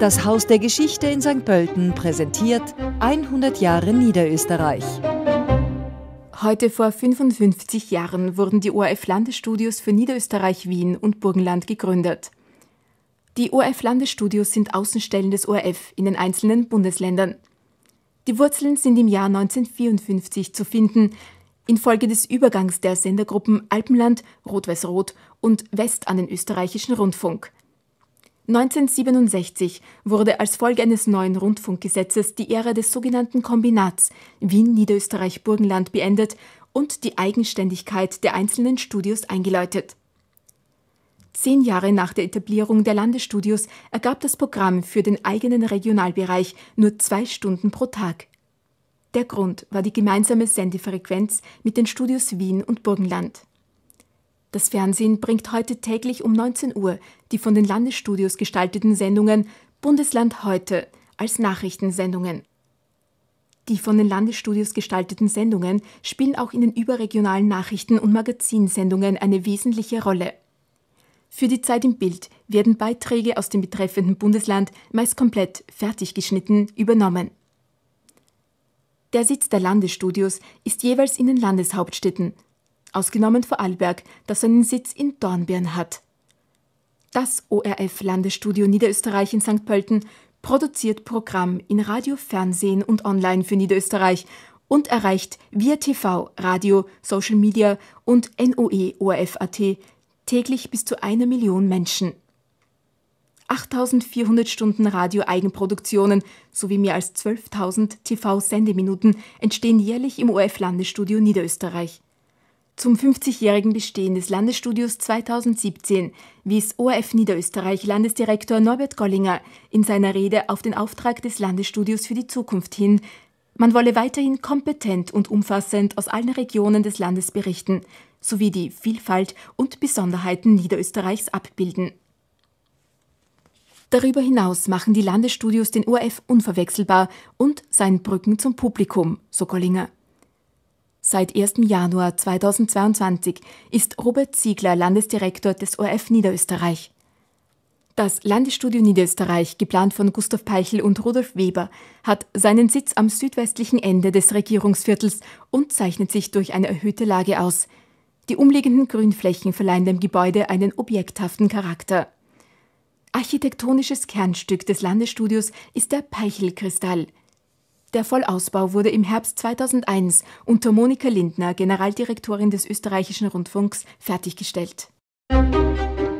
Das Haus der Geschichte in St. Pölten präsentiert 100 Jahre Niederösterreich. Heute vor 55 Jahren wurden die orf landestudios für Niederösterreich, Wien und Burgenland gegründet. Die orf landestudios sind Außenstellen des ORF in den einzelnen Bundesländern. Die Wurzeln sind im Jahr 1954 zu finden, infolge des Übergangs der Sendergruppen Alpenland, Rot-Weiß-Rot und West an den österreichischen Rundfunk. 1967 wurde als Folge eines neuen Rundfunkgesetzes die Ära des sogenannten Kombinats Wien-Niederösterreich-Burgenland beendet und die Eigenständigkeit der einzelnen Studios eingeläutet. Zehn Jahre nach der Etablierung der Landesstudios ergab das Programm für den eigenen Regionalbereich nur zwei Stunden pro Tag. Der Grund war die gemeinsame Sendefrequenz mit den Studios Wien und Burgenland das Fernsehen bringt heute täglich um 19 Uhr die von den Landesstudios gestalteten Sendungen Bundesland heute als Nachrichtensendungen. Die von den Landesstudios gestalteten Sendungen spielen auch in den überregionalen Nachrichten- und Magazinsendungen eine wesentliche Rolle. Für die Zeit im Bild werden Beiträge aus dem betreffenden Bundesland meist komplett fertig geschnitten übernommen. Der Sitz der Landesstudios ist jeweils in den Landeshauptstädten ausgenommen vor Alberg, das seinen Sitz in Dornbirn hat. Das ORF-Landesstudio Niederösterreich in St. Pölten produziert Programm in Radio, Fernsehen und online für Niederösterreich und erreicht via TV, Radio, Social Media und NOE ORF.at täglich bis zu einer Million Menschen. 8400 Stunden Radio-Eigenproduktionen sowie mehr als 12.000 TV-Sendeminuten entstehen jährlich im ORF-Landesstudio Niederösterreich zum 50-jährigen Bestehen des Landesstudios 2017, wies ORF Niederösterreich Landesdirektor Norbert Gollinger in seiner Rede auf den Auftrag des Landesstudios für die Zukunft hin, man wolle weiterhin kompetent und umfassend aus allen Regionen des Landes berichten, sowie die Vielfalt und Besonderheiten Niederösterreichs abbilden. Darüber hinaus machen die Landesstudios den ORF unverwechselbar und seien Brücken zum Publikum, so Gollinger. Seit 1. Januar 2022 ist Robert Ziegler Landesdirektor des ORF Niederösterreich. Das Landesstudio Niederösterreich, geplant von Gustav Peichel und Rudolf Weber, hat seinen Sitz am südwestlichen Ende des Regierungsviertels und zeichnet sich durch eine erhöhte Lage aus. Die umliegenden Grünflächen verleihen dem Gebäude einen objekthaften Charakter. Architektonisches Kernstück des Landesstudios ist der Peichelkristall – der Vollausbau wurde im Herbst 2001 unter Monika Lindner, Generaldirektorin des österreichischen Rundfunks, fertiggestellt.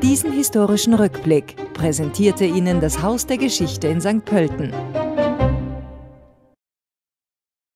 Diesen historischen Rückblick präsentierte Ihnen das Haus der Geschichte in St. Pölten.